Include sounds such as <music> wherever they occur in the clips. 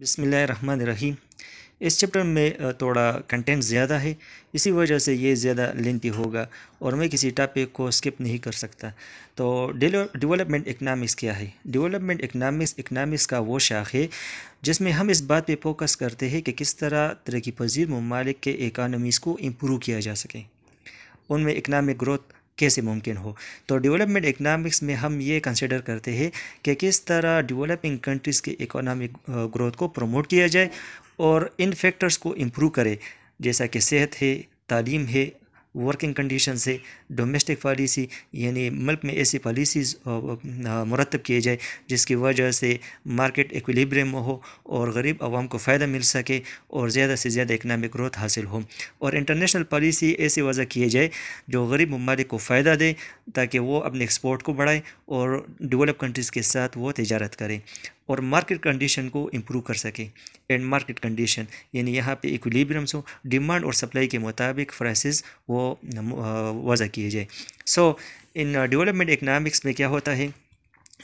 बिसमीम इस चैप्टर में थोड़ा कंटेंट ज़्यादा है इसी वजह से ये ज़्यादा लेंथी होगा और मैं किसी टॉपिक को स्किप नहीं कर सकता तो डेवलपमेंट इकनॉमिक्स क्या है डेवलपमेंट इकनॉमिक्स इकनॉमिक्स का वो शाख है जिसमें हम इस बात पे फोकस करते हैं कि किस तरह तरक्की पजीर ममालिक के इकानमीज़ को इम्प्रूव किया जा सके उनमें इकनॉमिक ग्रोथ कैसे मुमकिन हो तो डेवलपमेंट इकनॉमिक्स में हम ये कंसिडर करते हैं कि किस तरह डेवलपिंग कंट्रीज़ के इकोनॉमिक ग्रोथ को प्रमोट किया जाए और इन फैक्टर्स को इम्प्रूव करें जैसा कि सेहत है तालीम है वर्किंग कंडीशन से डोमेस्टिक पॉलिसी यानी मुल्क में ऐसी पॉलिसीज़ मरतब किए जाए जिसकी वजह से मार्केट इक्विलिब्रियम हो और गरीब आवाम को फ़ायदा मिल सके और ज़्यादा से ज़्यादा इकनॉमिक ग्रोथ हासिल हो और इंटरनेशनल पॉलिसी ऐसी वजह किए जाए जो गरीब ममालिक को फ़ायदा दे ताकि वो अपने एक्सपोर्ट को बढ़ाए और डेवलप कंट्रीज़ के साथ वो तजारत करें और मार्केट कंडीशन को इम्प्रूव कर सके एंड मार्केट कंडीशन यानी यहाँ पे इक्विलिब्रियम्स हो डिमांड और सप्लाई के मुताबिक प्राइसेस वो वजह किए जाए सो इन डेवलपमेंट इकनॉमिक्स में क्या होता है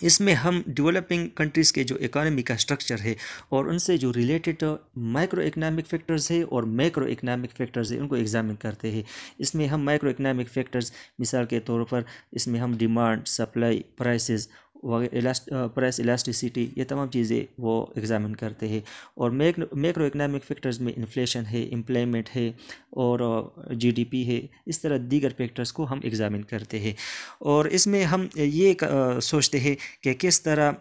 इसमें हम डेवलपिंग कंट्रीज़ के जो इकानमी का स्ट्रक्चर है और उनसे जो रिलेटेड माइक्रो इकनॉमिक फैक्टर्स है और मैक्रो इकनॉमिक फैक्टर्स है उनको एग्जामिन करते हैं इसमें हम माइक्रो इकनॉमिक फैक्टर्स मिसाल के तौर पर इसमें हम डिमांड सप्लाई प्राइसेस वगैरह प्रेस इलास्टिसिटी ये तमाम चीज़ें वो एग्ज़ामिन करते हैं और मेक मैक्रो इकनॉमिक फैक्टर्स में इन्फ्लेशन है एम्प्लॉयमेंट है और जीडीपी है इस तरह दीगर फैक्टर्स को हम एग्ज़ामिन करते हैं और इसमें हम ये सोचते हैं कि किस तरह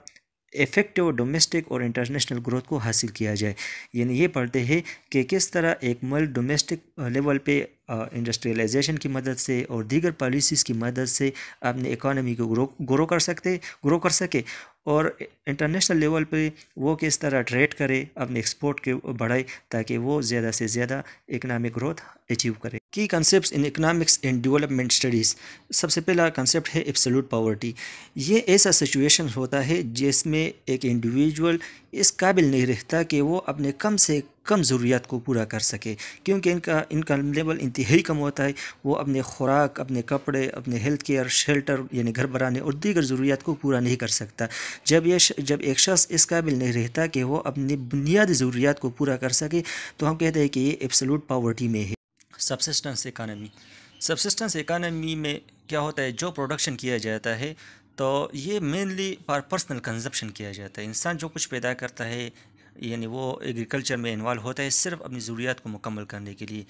इफेक्टिव डोमेस्टिक और इंटरनेशनल ग्रोथ को हासिल किया जाए यानी ये पढ़ते हैं कि किस तरह एक मल डोमेस्टिक लेवल पे इंडस्ट्रियलाइजेशन की मदद से और दीगर पॉलिसीज़ की मदद से अपनी इकानमी को ग्रो ग्रो कर सकते ग्रो कर सके और इंटरनेशनल लेवल पे वो किस तरह ट्रेड करे अपने एक्सपोर्ट के बढ़ाए ताकि वो ज़्यादा से ज़्यादा इकनॉमिक ग्रोथ अचीव करे की concept in economics and development studies सबसे पहला कंसेप्ट है एब्सोल्यूट पावर्टी ये ऐसा सिचुएशन होता है जिसमें एक इंडिविजुअल इस काबिल नहीं रहता कि वो अपने कम से कम ज़रूरियात को पूरा कर सके क्योंकि इनका इनका लेवल इंतहाई कम होता है वो अपने खुराक अपने कपड़े अपने हेल्थ केयर शेल्टर यानी घर बनाने और दीगर ज़रूरियात को पूरा नहीं कर सकता जब ये जब एक शख्स इस काबिल नहीं रहता कि वो अपनी बुनियादी ज़रूरियात को पूरा कर सके तो हम कहते हैं कि ये एब्सोलूट पावर्टी में है सबसिस्टेंस इकानमी सबसिस्टेंस इकानमी में क्या होता है जो प्रोडक्शन किया जाता है तो ये मेनली फॉर पर्सनल कंजप्शन किया जाता है इंसान जो कुछ पैदा करता है यानी वो एग्रीकल्चर में इन्वॉल्व होता है सिर्फ अपनी ज़रूरियात को मुकम्मल करने के लिए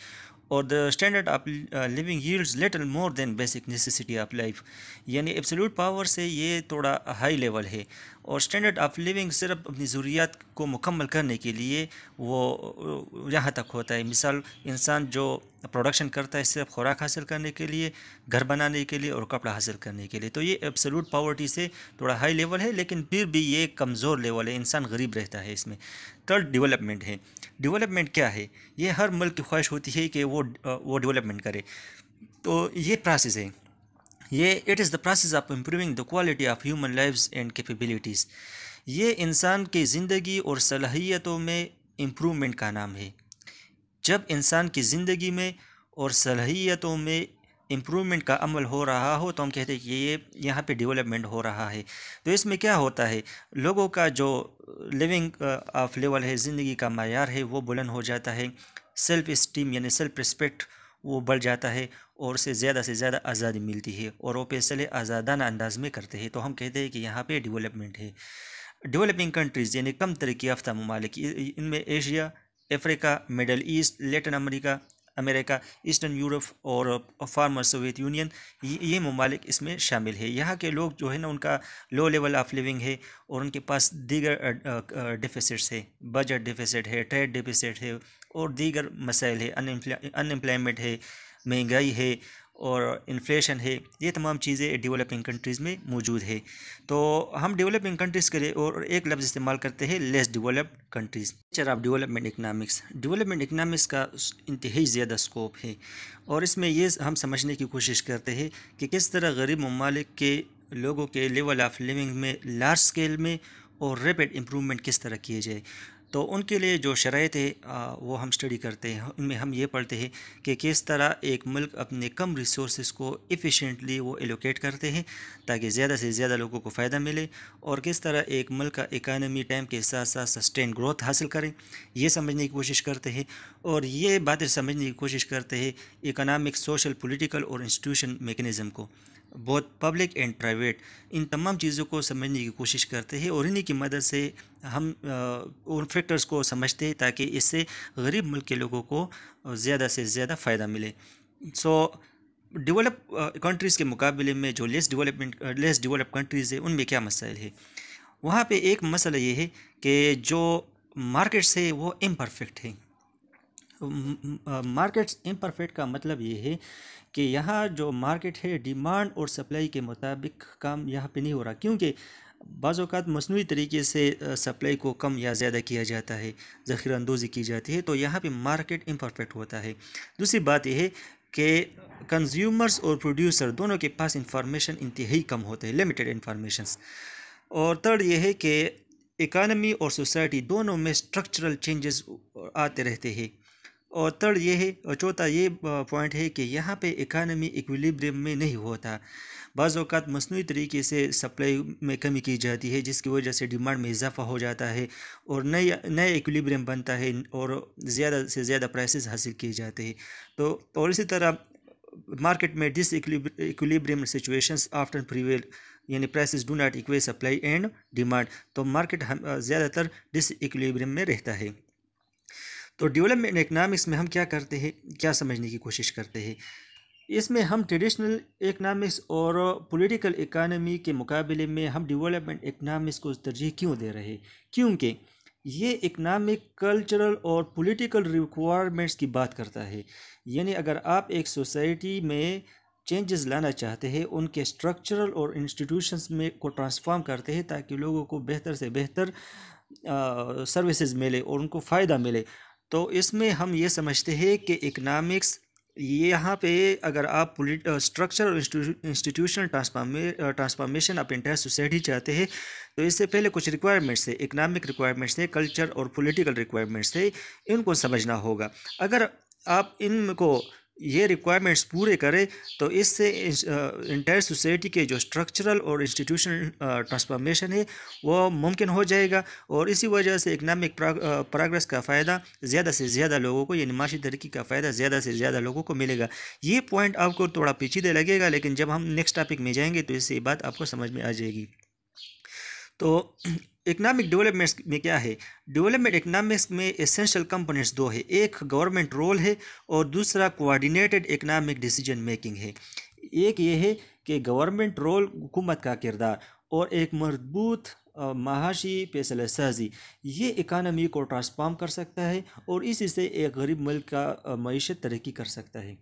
और the standard of living yields little more than basic necessity of life यानी एब्सोल्यूट पावर से ये थोड़ा हाई लेवल है और स्टैंडर्ड ऑफ लिविंग सिर्फ अपनी ज़रूरियात को मुकम्मल करने के लिए वो यहाँ तक होता है मिसाल इंसान जो प्रोडक्शन करता है सिर्फ खुराक हासिल करने के लिए घर बनाने के लिए और कपड़ा हासिल करने के लिए तो ये एब्सोलूट पावर्टी से थोड़ा हाई लेवल है लेकिन फिर भी ये कमज़ोर लेवल है इंसान गरीब रहता है इसमें थर्ड डेवलपमेंट है डेवलपमेंट क्या है ये हर मुल्क की ख्वाहिश होती है कि वो वो डेवलपमेंट करे तो ये प्रोसेस है ये it is the process of improving the quality of human lifes and capabilities ये इंसान की ज़िंदगी और सलाहियतों में इम्प्रूवमेंट का नाम है जब इंसान की ज़िंदगी में और सलाहियतों में इम्प्रूवमेंट का अमल हो रहा हो तो हम कहते हैं कि ये यहाँ पे डेवलपमेंट हो रहा है तो इसमें क्या होता है लोगों का जो लिविंग ऑफ लेवल है ज़िंदगी का मैार है वो बुलंद हो जाता है सेल्फ़ इस्टीम यानी सेल्फ़ रिस्पेक्ट वो बढ़ जाता है और से ज़्यादा से ज़्यादा आज़ादी मिलती है और वो फैसले आज़ादाना अंदाज में करते हैं तो हम कहते हैं कि यहाँ पे डेवलपमेंट है डेवलपिंग कंट्रीज़ यानी कम तरक्की याफ्ता ममालिक इनमें Asia Africa Middle East Latin America America Eastern Europe और फार्मर सोवियत यूनियन ये ममालिक इसमें शामिल है यहाँ के लोग जो है ना उनका लो लेवल ऑफ लिविंग है और उनके पास दीगर डिफिसिट्स है बजट डिफिसट है ट्रेड डिफिसट है और दीगर मसाइल है अनएम्प्लॉयमेंट है महंगाई है और इन्फ्लेशन है ये तमाम चीज़ें डेवलपिंग कंट्रीज़ में मौजूद है तो हम डेवलपिंग कंट्रीज़ के और एक लफ्ज़ इस्तेमाल करते हैं लेस डेवलप्ड कंट्रीज़ चर of development economics development economics का इंतहाई ज़्यादा स्कोप है और इसमें ये हम समझने की कोशिश करते हैं कि किस तरह गरीब ममालिक के लोगों के लेवल ऑफ लिविंग में लार्ज स्केल में और रेपिड इम्प्रूवमेंट किस तरह किए जाए तो उनके लिए जो शरात है वो हम स्टडी करते हैं उनमें हम ये पढ़ते हैं कि किस तरह एक मुल्क अपने कम रिसोर्स को इफ़िशेंटली वो एलोकेट करते हैं ताकि ज़्यादा से ज़्यादा लोगों को फ़ायदा मिले और किस तरह एक मुल्क का इकानमी टाइम के साथ साथ सस्टेन ग्रोथ हासिल करें ये समझने की कोशिश करते हैं और ये बातें समझने की कोशिश करते हैं इकनॉमिक सोशल पोलिटिकल और इंस्टीट्यूशन मेकनिज़म को बहुत पब्लिक एंड प्राइवेट इन तमाम चीज़ों को समझने की कोशिश करते हैं और इन्हीं की मदद से हम उन फैक्टर्स को समझते हैं ताकि इससे गरीब मुल्क के लोगों को ज़्यादा से ज़्यादा फ़ायदा मिले सो डेवलप कंट्रीज़ के मुकाबले में जो less development less develop countries है उनमें क्या मसाइल है वहाँ पर एक मसला ये है कि जो मार्केट्स है वो इम्परफेक्ट है मार्केट्स इम्परफेक्ट का मतलब ये है कि यहाँ जो मार्केट है डिमांड और सप्लाई के मुताबिक काम यहाँ पे नहीं हो रहा क्योंकि बाज़ात मसनू तरीके से सप्लाई को कम या ज़्यादा किया जाता है ज़ख़ीरांदोज़ी की जाती है तो यहाँ पे मार्केट इम्परफेक्ट होता है दूसरी बात यह है कि कंज्यूमर्स और प्रोड्यूसर दोनों के पास इंफॉर्मेशन इंतहाई कम होते हैं लिमिटेड इंफॉर्मेशन और थर्ड ये है कि इकानमी और सोसाइटी दोनों में स्ट्रक्चरल चेंजेस आते रहते हैं और थर्ड ये है और चौथा ये पॉइंट है कि यहाँ पे इकानमी इक्विलिब्रियम में नहीं होता बाज़ात मसनू तरीके से सप्लाई में कमी की जाती है जिसकी वजह से डिमांड में इजाफा हो जाता है और नया नया इक्विलिब्रियम बनता है और ज़्यादा से ज़्यादा प्राइसेस हासिल किए जाते हैं तो और इसी तरह मार्केट में disequilibrium situation after prevail यानी prices do not equate supply and demand तो मार्केट ज़्यादातर डिस इक्विलिब्रियम में रहता है तो डेवलपमेंट इकनॉमिक्स में हम क्या करते हैं क्या समझने की कोशिश करते हैं इसमें हम ट्रेडिशनल इकनॉमिक्स और पॉलिटिकल इकानमी के मुकाबले में हम डेवलपमेंट इकनॉमिक्स को तरजीह क्यों दे रहे हैं क्योंकि ये इकनॉमिक कल्चरल और पॉलिटिकल रिक्वायरमेंट्स की बात करता है यानी अगर आप एक सोसाइटी में चेंजेस लाना चाहते हैं उनके स्ट्रक्चरल और इंस्टीट्यूशंस में को ट्रांसफॉर्म करते हैं ताकि लोगों को बेहतर से बेहतर सर्विसेज मिले और उनको फ़ायदा मिले तो इसमें हम ये समझते हैं कि इकनॉमिक्स ये यहाँ पे अगर आप पोलिट स्ट्रक्चर और इंस्टीट्यूशनल ट्रांसफॉर्मे ट्रांसफॉर्मेशन आप इंटायर सोसाइटी चाहते हैं तो इससे पहले कुछ रिक्वायरमेंट्स है इकनॉमिक रिक्वायरमेंट्स है कल्चर और पॉलिटिकल रिक्वायरमेंट्स है इनको समझना होगा अगर आप इनको ये रिक्वायरमेंट्स पूरे करे तो इससे इंटायर सोसाइटी के जो स्ट्रक्चरल और इंस्टीट्यूशन ट्रांसफॉर्मेशन है वो मुमकिन हो जाएगा और इसी वजह से इकनॉमिक प्रोग्रेस का फ़ायदा ज़्यादा से ज़्यादा लोगों को यानी माशी तरक्की का फ़ायदा ज़्यादा से ज़्यादा लोगों को मिलेगा ये पॉइंट आपको थोड़ा पेचीदा लगेगा लेकिन जब हम नेक्स्ट टॉपिक में जाएंगे तो इससे बात आपको समझ में आ जाएगी तो इकनॉमिक डेवलपमेंट्स में क्या है डेवलपमेंट इकनॉमिक्स में एसेंशियल कंपोनेंट्स दो है एक गवर्नमेंट रोल है और दूसरा कोऑर्डिनेटेड इकनॉमिक डिसीजन मेकिंग है एक ये है कि गवर्नमेंट रोल हुकूमत का किरदार और एक मजबूत महाशी फैसल साजी ये इकानमी को ट्रांसफार्म कर सकता है और इसी से एक गरीब मुल्क का मीशत तरक्की कर सकता है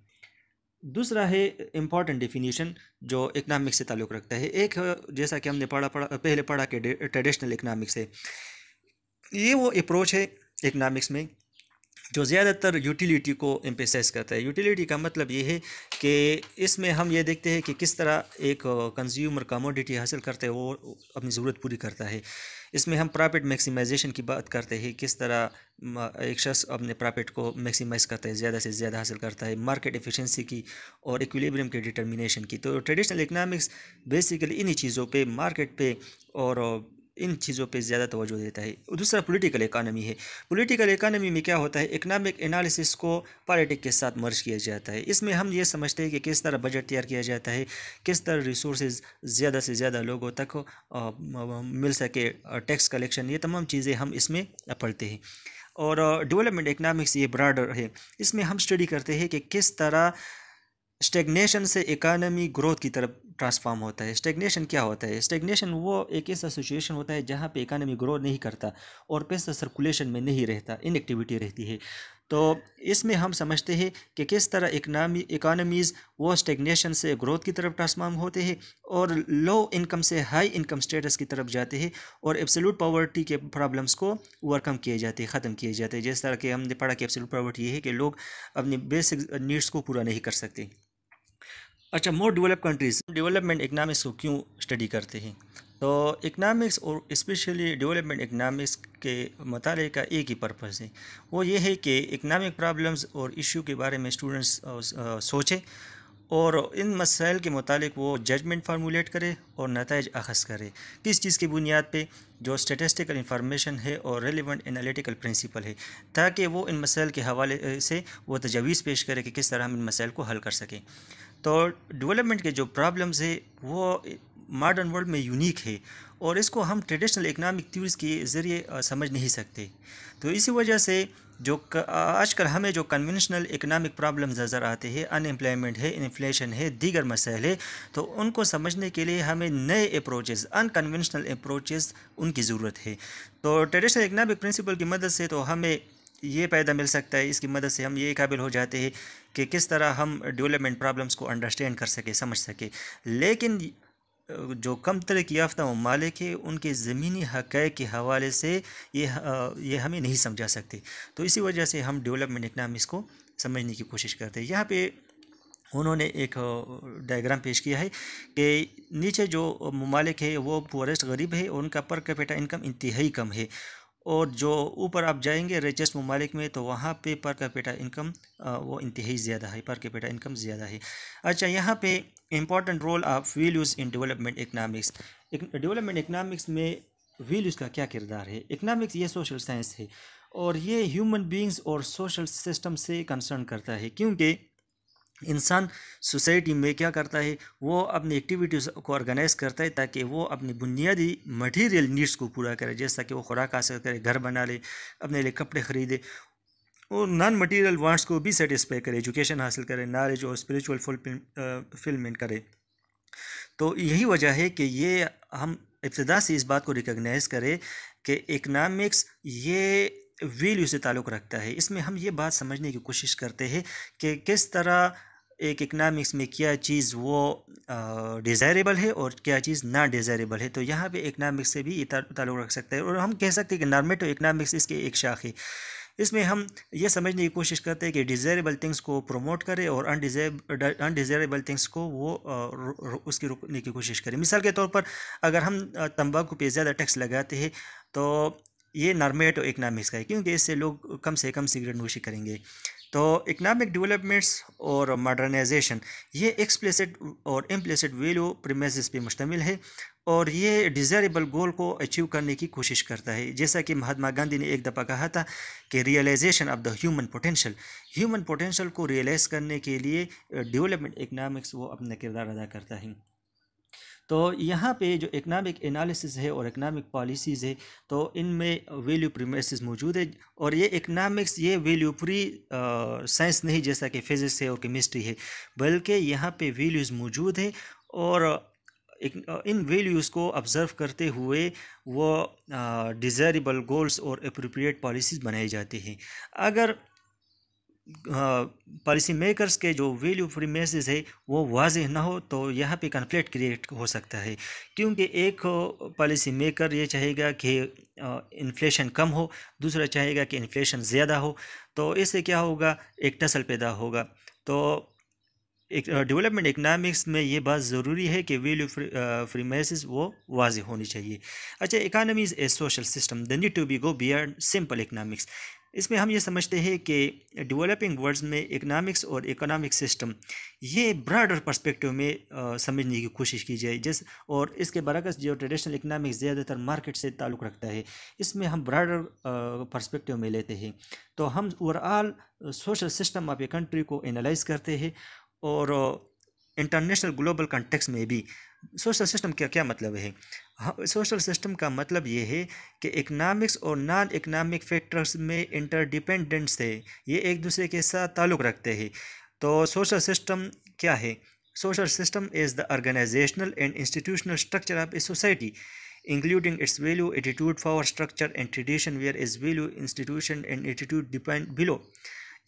दूसरा है इम्पॉर्टेंट डिफिनीशन जो इकनॉमिक्स से ताल्लुक़ रखता है एक जैसा कि हमने पढ़ा पढ़ा पहले पढ़ा कि ट्रेडिशनल इकनॉमिक्स है ये वो अप्रोच है इकनॉमिक्स में जो ज़्यादातर यूटिलिटी को एम्पेसाइज करता है यूटिलिटी का मतलब ये है कि इसमें हम ये देखते हैं कि किस तरह एक कंज्यूमर कमोडिटी हासिल करते हैं वो अपनी ज़रूरत पूरी करता है इसमें हम प्रॉफिट मैक्सिमाइजेशन की बात करते हैं किस तरह एक शख्स अपने प्रॉफिट को मैक्सिमाइज करता है ज़्यादा से ज़्यादा हासिल करता है मार्केट एफिशिएंसी की और इक्विलिब्रियम के डिटर्मिनेशन की तो ट्रेडिशनल इकनॉमिक्स बेसिकली इन्हीं चीज़ों पे मार्केट पे और इन चीज़ों पे ज़्यादा तोज्जो देता है दूसरा पॉलिटिकल इकानमी है पॉलिटिकल इकानमी में क्या होता है इकनॉमिक एनालिसिस को पॉलिटिक के साथ मर्ज किया जाता है इसमें हम ये समझते हैं कि किस तरह बजट तैयार किया जाता है किस तरह रिसोर्स ज़्यादा से ज़्यादा लोगों तक मिल सके टैक्स कलेक्शन ये तमाम चीज़ें हम इसमें पढ़ते हैं और डेवलपमेंट इकनॉमिक्स ये ब्राडर है इसमें हम स्टडी करते हैं कि किस तरह स्टेगनेशन से इकानमी ग्रोथ की तरफ ट्रांसफार्म होता है स्टेगनेशन क्या होता है स्टेगनेशन वो एक ऐसा सिचुएशन होता है जहाँ पे इकानमी ग्रो नहीं करता और पैसा सर्कुलेशन में नहीं रहता इनएक्टिविटी रहती है तो इसमें हम समझते हैं कि किस तरह इकानमीज़ वो स्टेगनेशन से ग्रोथ की तरफ ट्रांसफार्म होते हैं और लो इनकम से हाई इनकम स्टेटस की तरफ जाते हैं और एब्सोलूट पावर्टी के प्रॉब्लम्स को ओवरकम किए जाते हैं ख़त्म किए जाते हैं जिस तरह के हमने पढ़ा कि एब्सोलूट पावर्टी ये है कि लोग अपनी बेसिक नीड्स को पूरा नहीं कर सकते अच्छा more develop countries development economics को क्यों स्टडी करते हैं तो इकनॉमिक्स और स्पेशली डेवलपमेंट इकनॉमिक्स के मताले का एक ही पर्पज़ है वो ये है कि इकनॉमिक प्रॉब्लम्स और इशू के बारे में स्टूडेंट्स सोचें और इन मसाइल के मुतालिक वो जजमेंट फार्मूलेट करे और नतज अखज़ करे किस चीज़ की बुनियाद पे जो स्टेटिस्टिकल इंफॉर्मेशन है और रेलिवेंट एनालिटिकल प्रिंसिपल है ताकि वो इन मसाइल के हवाले से वो तजवीज़ पेश करे कि किस तरह हम इन मसाइल को हल कर सकें तो डेवलपमेंट के जो प्रॉब्लम्स है वो मॉडर्न वर्ल्ड में यूनिक है और इसको हम ट्रेडिशनल इकनॉमिक थ्यूरीज के ज़रिए समझ नहीं सकते तो इसी वजह से जो आजकल हमें जो कन्वेंशनल इकनॉमिक प्रॉब्लम्स नज़र आते हैं अनएम्प्लॉयमेंट है इन्फ्लेशन है दीगर मसले तो उनको समझने के लिए हमें नए अप्रोचेज़ अनकन्वेंशनल अप्रोचेज़ उनकी ज़रूरत है तो ट्रेडिशनल इकनॉमिक प्रिंसिपल की मदद से तो हमें ये पैदा मिल सकता है इसकी मदद से हम ये काबिल हो जाते हैं कि किस तरह हम डेवलपमेंट प्रॉब्लम्स को अंडरस्टैंड कर सके समझ सके लेकिन जो कम तरक् याफ्ता ममालिक है उनके ज़मीनी हक़ के हवाले से ये ये हमें नहीं समझा सकते तो इसी वजह से हम डेवलपमेंट इकनॉमिक्स को समझने की कोशिश करते हैं यहाँ पे उन्होंने एक डायग्राम पेश किया है कि नीचे जो ममालिक है वो पुअरेस्ट गरीब है उनका पर कैपिटा इनकम इंतहाई कम है और जो ऊपर आप जाएंगे रिचेस्ट ममालिक में तो वहाँ पे पर कैपिटा इनकम वो इंतहाई ज़्यादा है पर कैपिटा इनकम ज़्यादा है अच्छा यहाँ पे important role of use in development economics development economics में यूज़ का क्या किरदार है इकनॉमिक्स ये सोशल साइंस है और ये ह्यूमन बींग्स और सोशल सिस्टम से कंसर्न करता है क्योंकि इंसान सोसाइटी में क्या करता है वो अपनी एक्टिविटीज़ को ऑर्गेनाइज करता है ताकि वो अपनी बुनियादी मटेरियल नीड्स को पूरा करे जैसा कि वो खुराक हासिल करे घर बना ले अपने लिए कपड़े खरीदे और नॉन मटेरियल वांट्स को भी सेटिस्फाई करे एजुकेशन हासिल करे नॉलेज और स्पिरिचुअल फुलफिलमेंट करे तो यही वजह है कि ये हम इब्तदा से इस बात को रिकगनाइज़ करें कि इकनॉमिक्स ये वैल्यू से ताल्लुक़ रखता है इसमें हम ये बात समझने की कोशिश करते हैं कि किस तरह एक इकनॉमिक्स में क्या चीज़ वो डिज़ायरेबल है और क्या चीज़ ना डिज़ायरेबल है तो यहाँ पे इकनॉमिक्स से भी ताल्लुक़ रख सकता है और हम कह सकते हैं कि नॉर्मेटिव इकनॉमिक्स इसके एक शाख है इसमें हम ये समझने की कोशिश करते हैं कि डिज़ायरेबल थिंग्स को प्रमोट करें और अनडिज़ायरेबल थिंग्स को वो उसकी रोकने की कोशिश करें मिसाल के तौर पर अगर हम तम्बाकू पर ज़्यादा टैक्स लगाते हैं तो ये नॉर्मेटिव इकनॉमिक्स का है क्योंकि इससे लोग कम से कम सिगरेट नोशी करेंगे तो इकनॉमिक डेवलपमेंट्स और मॉडर्नाइजेशन ये एक्सप्लिसिट और इम्प्लिसिट वैल्यू प्रमेज पे मुश्तमिल है और ये डिज़ायरेबल गोल को अचीव करने की कोशिश करता है जैसा कि महात्मा गांधी ने एक दफ़ा कहा था कि realisation of the human potential human potential को रियलाइज़ करने के लिए डेवलपमेंट uh, इकनॉमिक्स वो अपना किरदार अदा करता है तो यहाँ पे जो इकनॉमिक एनालिसिस है और इकनॉमिक पॉलिसीज़ है तो इनमें वैल्यू प्रीमेसिस मौजूद है और ये इकनॉमिक्स ये वैल्यू फ्री साइंस नहीं जैसा कि फिजिक्स है और केमिस्ट्री है बल्कि यहाँ पे वैल्यूज़ मौजूद हैं और इन वैल्यूज़ को ऑब्ज़र्व करते हुए वो डिज़ायरेबल गोल्स और अप्रोप्रिएट पॉलिसीज़ बनाई जाती हैं अगर पॉलिसी मेकर्स के जो वैल्यू फ्री मैसेज है वो वाजह ना हो तो यहाँ पे कन्फ्लिक्ट क्रिएट हो सकता है क्योंकि एक पॉलिसी मेकर ये चाहेगा कि इन्फ्लेशन कम हो दूसरा चाहेगा कि इन्फ्लेशन ज़्यादा हो तो इससे क्या होगा एक टसल पैदा होगा तो एक डेवलपमेंट इकनॉमिक्स में ये बात ज़रूरी है कि वैल्यू फ्री मैसेज वो वाज होनी चाहिए अच्छा economies a social system the need to be go beyond simple economics इसमें हम ये समझते हैं कि डेवलपिंग वर्ल्ड में इकनॉमिक्स और इकोनॉमिक सिस्टम ये ब्रॉडर पर्सपेक्टिव में आ, समझने की कोशिश की जाए जिस और इसके बरकस जो ट्रेडिशनल इकनॉमिक्स ज़्यादातर मार्केट से ताल्लुक़ रखता है इसमें हम ब्रॉडर पर्सपेक्टिव में लेते हैं तो हम overall social system of a country को एनालाइज करते हैं और इंटरनेशनल ग्लोबल कंटेक्स में भी सोशल सिस्टम का क्या मतलब है हाँ, सोशल सिस्टम का मतलब ये है कि इकनॉमिक्स और नॉन इकनॉमिक फैक्टर्स में इंटर इंटरडिपेंडेंट्स है ये एक दूसरे के साथ ताल्लुक़ रखते हैं तो सोशल सिस्टम क्या है social system is the organisational and institutional structure of a society including its value attitude for structure and tradition where is value institution and attitude depend below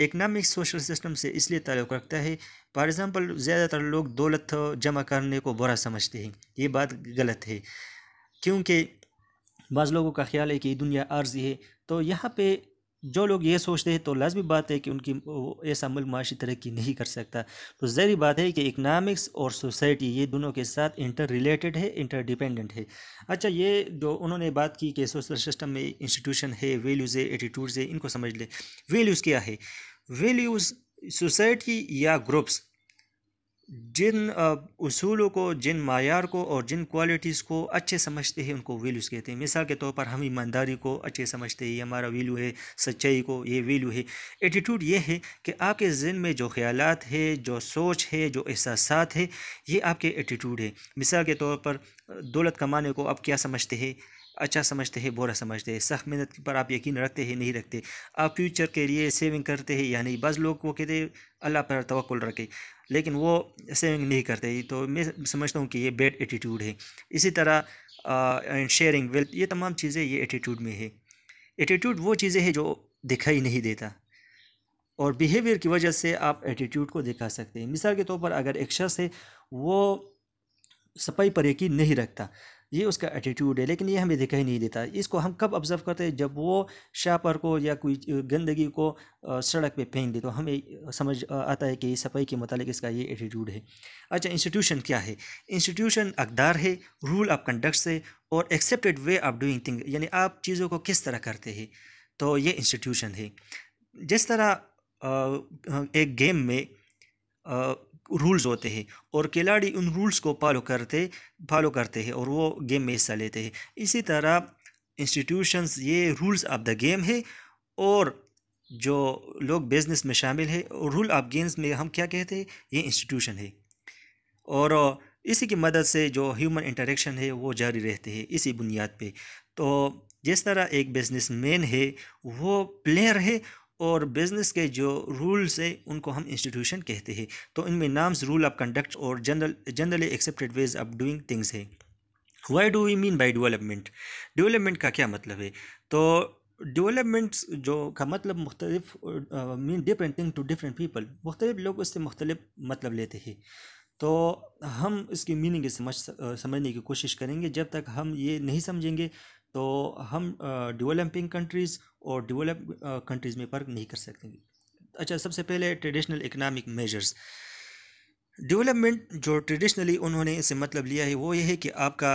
economic social system से इसलिए ताल्लुक़ रखता है for example ज़्यादातर लोग दौलत जमा करने को बुरा समझते हैं ये बात गलत है क्योंकि बाज़ लोगों का ख्याल है कि दुनिया आर्जी है तो यहाँ पे जो लोग ये सोचते हैं तो लाजमी बात है कि उनकी ऐसा मुल्क माशी तरक्की नहीं कर सकता तो जहरी बात है कि इकनॉमिक्स और सोसाइटी ये दोनों के साथ इंटर रिलेटेड है इंटर डिपेंडेंट है अच्छा ये जो उन्होंने बात की कि सोशल सिस्टम में इंस्टीट्यूशन है वैल्यूज़ है एटीट्यूड्स है इनको समझ ले वैल्यूज़ क्या है वैल्यूज़ सोसाइटी या ग्रुप्स जिन असूलों को जिन मायार को और जिन क्वालिटीज़ को अच्छे समझते हैं उनको वैल्यूज़ कहते हैं मिसाल के तौर पर हम ईमानदारी को अच्छे समझते हैं ये हमारा वैल्यू है सच्चाई को ये वैल्यू है एटीट्यूड ये है कि आपके जहन में जो ख्याल है जो सोच है जो एहसास है ये आपके एटीट्यूड है मिसाल के तौर पर दौलत कमाने को आप क्या समझते हैं अच्छा समझते हैं बुरा समझते हैं सख्त मेहनत पर आप यकीन रखते हैं नहीं रखते आप फ्यूचर के लिए सेविंग करते हैं या नहीं बस लोग वो कहते अल्लाह पर तोल रखे लेकिन वो सेविंग नहीं करते तो मैं समझता हूँ कि ये बेड एटीट्यूड है इसी तरह एंड शेयरिंग वेल्थ ये तमाम चीज़ें ये एटीट्यूड में है एटीट्यूड वो चीज़ें हैं जो दिखाई नहीं देता और बिहेवियर की वजह से आप एटीट्यूड को दिखा सकते हैं मिसाल के तौर पर अगर एक शख्स है वो सफाई पर यकीन नहीं रखता ये उसका एटीट्यूड है लेकिन ये हमें दिखाई नहीं देता इसको हम कब ऑब्ज़र्व करते हैं जब वो शापर को या कोई गंदगी को सड़क पे फेंक दे तो हमें समझ आता है कि सफाई के मुतालिक इसका ये एटीट्यूड है अच्छा इंस्टीट्यूशन क्या है इंस्टीट्यूशन अकदार है रूल ऑफ कंडक्ट से और accepted way of doing thing यानी आप चीज़ों को किस तरह करते हैं तो ये इंस्टीट्यूशन है जिस तरह एक गेम में रूल्स होते हैं और खिलाड़ी उन रूल्स को फॉलो करते फॉलो करते हैं और वो गेम में हिस्सा लेते हैं इसी तरह इंस्टीट्यूशंस ये रूल्स ऑफ द गेम है और जो लोग बिज़नेस में शामिल है और रूल ऑफ गेम्स में हम क्या कहते हैं ये इंस्टीट्यूशन है और इसी की मदद से जो ह्यूमन इंटरेक्शन है वो जारी रहते हैं इसी बुनियाद पे तो जिस तरह एक बिजनेस मैन है वो प्लेयर है और बिज़नेस के जो रूल्स है उनको हम इंस्टीट्यूशन कहते हैं तो इनमें नाम्स रूल ऑफ कंडक्ट और general generally accepted ways of doing things है why do we mean by development development का क्या मतलब है तो डिवेलपमेंट्स जो का मतलब मुख्तलिफ mean different thing to different people मुख्तलिफ लोग उससे मुख्तलिफ मतलब लेते हैं तो हम इसकी मीनिंग समझ समझने की कोशिश करेंगे जब तक हम ये नहीं समझेंगे तो हम डेवलपिंग कंट्रीज़ और डेवलप कंट्रीज़ में फ़र्क नहीं कर सकते अच्छा सबसे पहले ट्रेडिशनल इकनॉमिक मेजर्स डेवलपमेंट जो ट्रेडिशनली उन्होंने इसे मतलब लिया है वो ये है कि आपका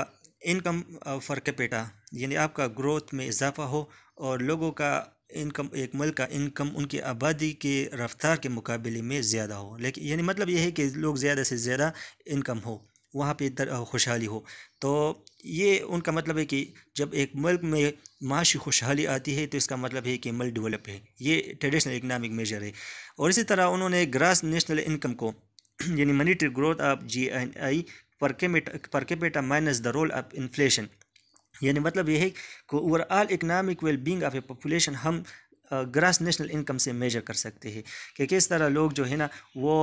इनकम फर कैपिटा यानी आपका ग्रोथ में इजाफा हो और लोगों का इनकम एक मुल्क का इनकम उनकी आबादी के रफ्तार के मुकाबले में ज़्यादा हो लेकिन यानी मतलब यह है कि लोग ज़्यादा से ज़्यादा इनकम हो वहाँ पर खुशहाली हो तो ये उनका मतलब है कि जब एक मुल्क में माशी खुशहाली आती है तो इसका मतलब है कि मुल्क डेवलप है ये ट्रेडिशनल इकनॉमिक मेजर है और इसी तरह उन्होंने ग्रास नेशनल इनकम को <clears throat> यानी monetary growth of G N I per capita पर minus the role of inflation यानी मतलब ये है कि overall economic well being of a population हम ग्रास नेशनल इनकम से मेजर कर सकते हैं कि किस तरह लोग जो है ना वो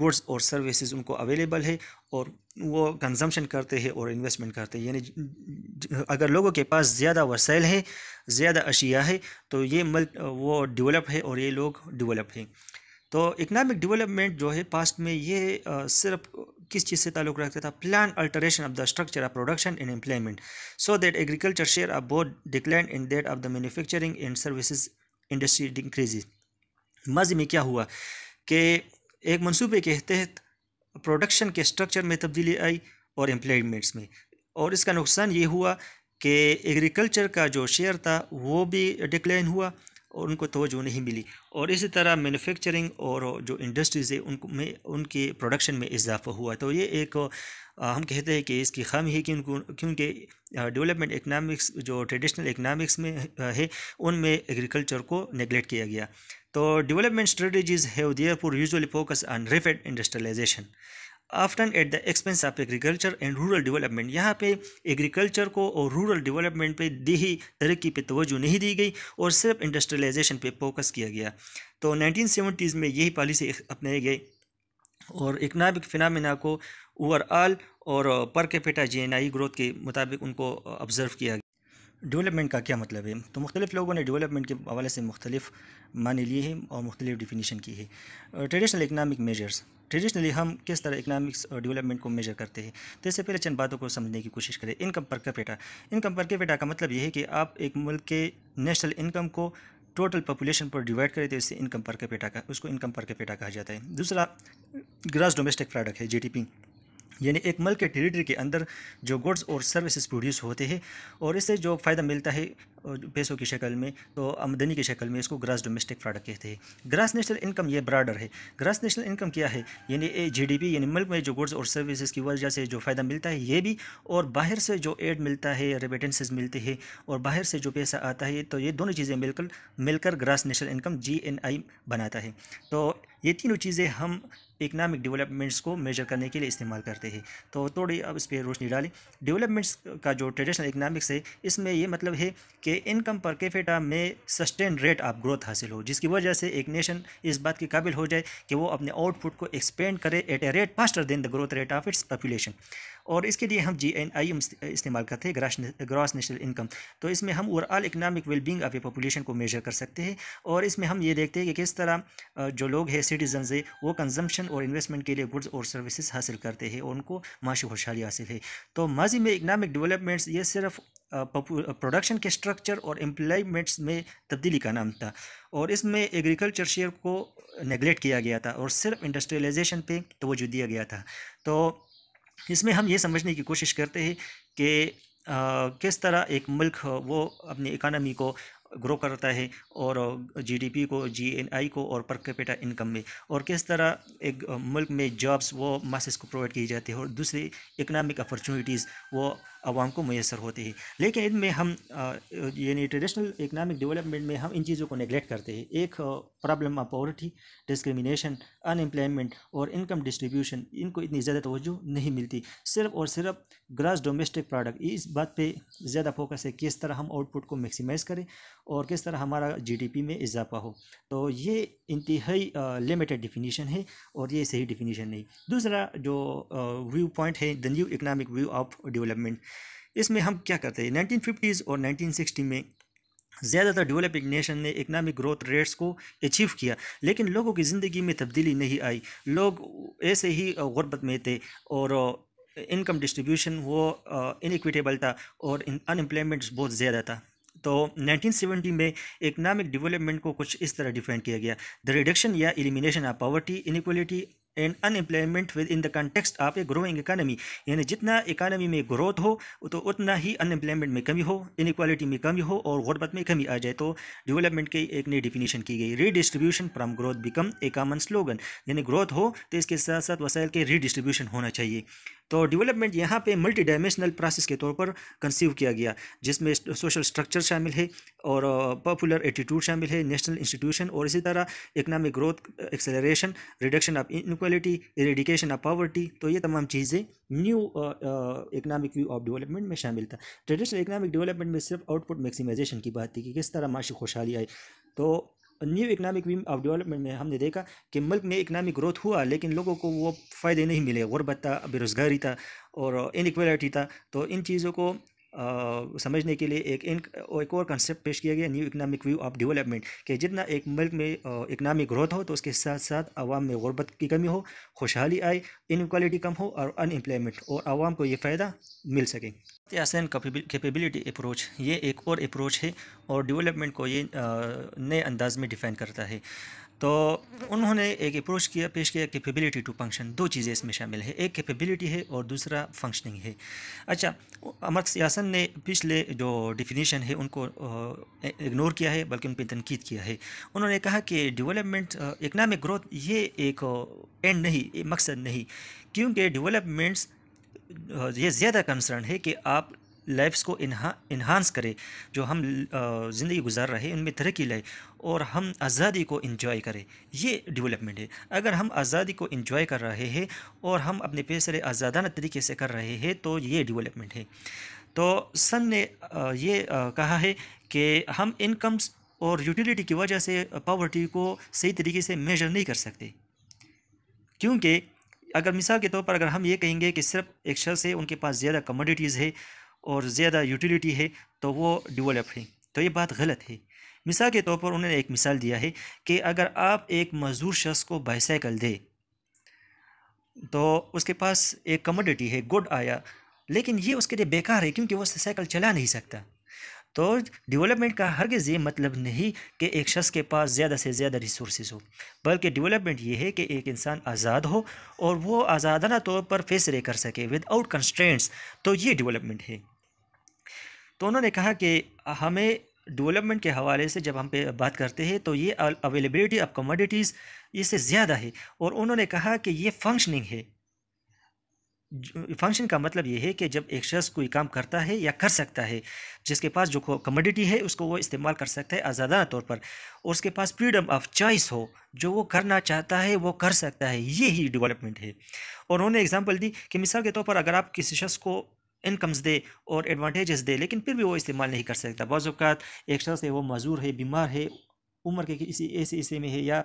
गुड्स और सर्विसेज उनको अवेलेबल है और वो कंजम्पशन करते हैं और इन्वेस्टमेंट करते हैं यानी अगर लोगों के पास ज़्यादा वसाइल है ज़्यादा अशिया है तो ये मल्क वो डेवलप है और ये लोग डिवेलप हैं तो इकनॉमिक डेवलपमेंट जो है पास्ट में ये सिर्फ किस चीज़ से ताल्लुक़ रखता था plan alteration of the structure of production and employment so that agriculture share of both decline in that of the manufacturing and services industry decreases मज में क्या हुआ कि एक मनसूबे के तहत प्रोडक्शन के स्ट्रक्चर में तब्दीली आई और एम्प्लॉयमेंट्स में और इसका नुकसान ये हुआ कि एग्रीकल्चर का जो शेयर था वो भी डिक्लाइन हुआ और उनको तोजो नहीं मिली और इसी तरह मैन्युफैक्चरिंग और जो इंडस्ट्रीज़ है उनको में उनके प्रोडक्शन में इजाफा हुआ तो ये एक हम कहते हैं कि इसकी खामी है कि उनको क्योंकि डेवलपमेंट इकनॉमिक्स जो ट्रेडिशनल इकनॉमिक्स में है उनमें एग्रीकल्चर को नेगलेक्ट किया गया तो डेवलपमेंट स्ट्रेटजीज़ है therefore usually focus on rapid industrialisation often at the expense of agriculture and rural development यहाँ पे एग्रीकल्चर को और रूरल डेवलपमेंट पे दी तरक्की पे तोजो नहीं दी गई और सिर्फ इंडस्ट्रियलाइजेशन पे फोकस किया गया तो नाइनटीन सेवेंटीज़ में यही पॉलिसी अपनाई गई और इकनॉमिक फिनमिना को ओवरऑल और पर कैपिटा जी ग्रोथ के मुताबिक उनको ऑब्जर्व किया गया डेवलपमेंट का क्या मतलब है तो मुख्तलिफ लोगों ने डेवलपमेंट के हवाले से मुख्तलिफ माने लिए हैं और मुख्तलिफ डिफिनीशन की है ट्रेडिशनल इकनॉमिक मेजर्स ट्रेडिशनली हम किस तरह इकनॉमिक्स और डेवलपमेंट को मेजर करते हैं तो इससे पहले चंद बातों को समझने की कोशिश करें income per capita income per capita का मतलब यह है कि आप एक मुल्क के नेशनल इनकम को टोटल पॉपुलेशन पर डिवाइड करें तो इससे इनकम पर कैपिटा का उसको इनकम पर कैपिटा कहा जाता है दूसरा ग्रास डोमेस्टिक प्रोडक्ट है पी यानी एक मल्क के टेरिटरी के अंदर जो गुड्स और सर्विसेज प्रोड्यूस होते हैं और इससे जो फ़ायदा मिलता है पैसों की शक्ल में तो आमदनी की शक्ल में इसको ग्रास डोमेस्टिक प्रोडक्ट कहते हैं ग्रास नेशनल इनकम ये ब्राडर है ग्रास नेशनल इनकम क्या है यानी ए जीडीपी यानी मुल्क में जो गुड्स और सर्विसेज की वजह से जो फ़ायदा मिलता है ये भी और बाहर से जो एड मिलता है रेमिटेंसेज मिलते हैं और बाहर से जो पैसा आता है तो ये दोनों चीज़ें मिलकर मिलकर ग्रास नेशनल इनकम जी बनाता है तो ये तीनों चीज़ें हम इकनॉमिक डेवलपमेंट्स को मेजर करने के लिए इस्तेमाल करते हैं तो थोड़ी अब इस पर रोशनी डालें डेवलपमेंट्स का जो ट्रेडिशनल इकनॉमिक्स है इसमें ये मतलब है कि इनकम पर कैफेटा में सस्टेन रेट ऑफ ग्रोथ हासिल हो जिसकी वजह से एक नेशन इस बात के काबिल हो जाए कि वो अपने आउटपुट को एक्सपेंड करे at a rate faster than the growth rate of its population और इसके लिए हम जी एन आई एम इस्तेमाल करते हैं ग्रास ग्रॉस नेशनल इनकम तो इसमें हम overall economic wellbeing of a population को मेजर कर सकते हैं और इसमें हम ये देखते हैं कि किस तरह जो लोग हैं सिटीज़न है वो कंजम्पशन और इन्वेस्टमेंट के लिए गुड्स और सर्विस हासिल करते हैं और उनको माशी खुशहाली हासिल है तो माजी में इकनॉमिक डेवलपमेंट्स ये सिर्फ प्रोडक्शन के स्ट्रक्चर और एम्प्लॉयमेंट्स में तब्दीली का नाम था और इसमें एग्रीकल्चर शेयर को नेगलेक्ट किया गया था और सिर्फ इंडस्ट्रियलाइजेशन पे तोज्जो दिया गया था तो इसमें हम ये समझने की कोशिश करते हैं कि किस तरह एक मुल्क वो अपनी इकानमी को ग्रो करता है और जीडीपी को जीएनआई को और पर कैपिटा इनकम में और किस तरह एक मुल्क में जॉब्स वो मासेस को प्रोवाइड की जाती है और दूसरी इकनॉमिक अपॉर्चुनिटीज़ वो आवाम को मैसर होती है लेकिन इनमें हम यानी ट्रेडिशनल इकनॉमिक डेवलपमेंट में हम इन चीज़ों को नेगलेक्ट करते हैं एक problem of poverty discrimination unemployment और इनकम डिस्ट्रीब्यूशन इनको इतनी ज़्यादा तोजो नहीं मिलती सिर्फ और सिर्फ ग्रास डोमेस्टिक प्रोडक्ट इस बात पर ज़्यादा फोकस है किस तरह हम आउटपुट को मैक्सीमाइज़ करें और किस तरह हमारा पी में इजाफा हो तो ये इंतहाई लिमिटेड डिफिनीशन है और ये सही डिफिनीशन नहीं दूसरा जो व्यू पॉइंट है the new economic view of development इसमें हम क्या करते हैं नाइनटीन फिफ्टीज़ और नाइनटीन सिक्सटी में ज़्यादातर डेवलपिंग नेशन ने इकनॉमिक ग्रोथ रेट्स को अचीव किया लेकिन लोगों की ज़िंदगी में तब्दीली नहीं आई लोग ऐसे ही गुर्बत में थे और इनकम डिस्ट्रीब्यूशन वो इनिक्विटेबल था और अनएम्प्लॉयमेंट बहुत ज़्यादा था तो 1970 में इकनॉमिक डेवलपमेंट को कुछ इस तरह डिफाइन किया गया द रिडक्शन या elimination of poverty inequality and unemployment within the context of a growing economy यानी जितना इकानमी में ग्रोथ हो तो उतना ही अनएम्प्लॉयमेंट में कमी हो इनक्वालिटी में कमी हो और गुरबत में कमी आ जाए तो डेवलपमेंट की एक नई डिफिनीशन की गई redistribution from growth become a common slogan यानी ग्रोथ हो तो इसके साथ साथ वसाइल के रीडिस्ट्रीब्यूशन होना चाहिए तो डेवलपमेंट यहाँ पे मल्टी डायमेंशनल प्रोसेस के तौर पर कंसीव किया गया जिसमें सोशल स्ट्रक्चर शामिल है और पॉपुलर एटीट्यूड शामिल है नेशनल इंस्टीट्यूशन और इसी तरह economic growth acceleration reduction of inequality eradication of poverty तो ये तमाम चीज़ें new economic view of development में शामिल था ट्रेडिशनल इकनॉमिक डेवलपमेंट में सिर्फ आउटपुट मैक्सिमाइजेशन की बात थी कि किस तरह माशी खुशहाली आई तो new economic view of development में हमने देखा कि मुल्क में इकनॉमिक ग्रोथ हुआ लेकिन लोगों को वो फ़ायदे नहीं मिले गुरबत था बेरोज़गारी था और इनक्वलिटी था तो इन चीज़ों को समझने के लिए एक इन एक और कंसेप्ट पेश किया गया new economic view of development कि जितना एक मुल्क में इकनॉमिक ग्रोथ हो तो उसके साथ साथ आवाम में गुर्बत की कमी हो खुशहाली आए इनक्वालिटी कम हो और अनएम्प्लॉयमेंट और आवाम को ये फ़ायदा मिल सके आसान कैपेबिलिटी अप्रोच ये एक और अप्रोच है और डेवलपमेंट को ये नए अंदाज में डिफ़ाइन करता है तो उन्होंने एक अप्रोच किया पेश किया कैपेबिलिटी टू फंक्शन दो चीज़ें इसमें शामिल है एक कैपेबिलिटी है और दूसरा फंक्शनिंग है अच्छा अमर यासन ने पिछले जो डिफिनीशन है उनको इग्नोर किया है बल्कि उन पर तनकीद किया है उन्होंने कहा कि डेवलपमेंट इकनॉमिक ग्रोथ ये एक एंड नहीं मकसद नहीं क्योंकि डिवेलपमेंट्स ये ज़्यादा कंसर्न है कि आप लाइफ्स को इन्हांस करे जो हम ज़िंदगी गुजार रहे उनमें तरक्की लाए और हम आज़ादी को इन्जॉय करें ये डेवलपमेंट है अगर हम आज़ादी को इन्जॉय कर रहे हैं और हम अपने फैसले आज़ादाना तरीके से कर रहे हैं तो ये डेवलपमेंट है तो सन ने ये कहा है कि हम इनकम्स और यूटिलिटी की वजह से पावर्टी को सही तरीके से मेजर नहीं कर सकते क्योंकि अगर मिसाल के तौर पर अगर हम ये कहेंगे कि सिर्फ एक शख्स है उनके पास ज़्यादा कमोडिटीज़ है और ज़्यादा यूटिलिटी है तो वो डिवेलप है तो ये बात गलत है मिसाल के तौर पर उन्होंने एक मिसाल दिया है कि अगर आप एक मज़दूर शख्स को बाईसाइकिल दें तो उसके पास एक कमोडिटी है गुड आया लेकिन ये उसके लिए बेकार है क्योंकि वो साइकिल चला नहीं सकता तो डेवलपमेंट का हरगिज़ ये मतलब नहीं कि एक शख्स के पास ज़्यादा से ज़्यादा रिसोर्स हो बल्कि डेवलपमेंट ये है कि एक इंसान आज़ाद हो और वो आज़ादाना तौर पर फैसले कर सके विदाउट कंस्ट्रेंट्स तो ये डेवलपमेंट है तो उन्होंने कहा कि हमें डेवलपमेंट के हवाले से जब हम पे बात करते हैं तो ये अवेलेबिलिटी ऑफ कमोडिटीज़ इससे ज़्यादा है और उन्होंने कहा कि ये फंक्शनिंग है फंक्शन का मतलब ये है कि जब एक शख्स कोई काम करता है या कर सकता है जिसके पास जो कमोडिटी है उसको वो इस्तेमाल कर सकता है आजादा तौर पर और उसके पास फ्रीडम ऑफ चॉइस हो जो वो करना चाहता है वो कर सकता है ये ही डेवलपमेंट है और उन्होंने एग्जांपल दी कि मिसाल के तौर पर अगर आप किसी शख्स को इनकम्स दे और एडवांटेजेस दे लेकिन फिर भी वो इस्तेमाल नहीं कर सकता बाज़ात एक शख्स है वो मज़ूर है बीमार है उम्र के किसी ऐसे हिस्से में है या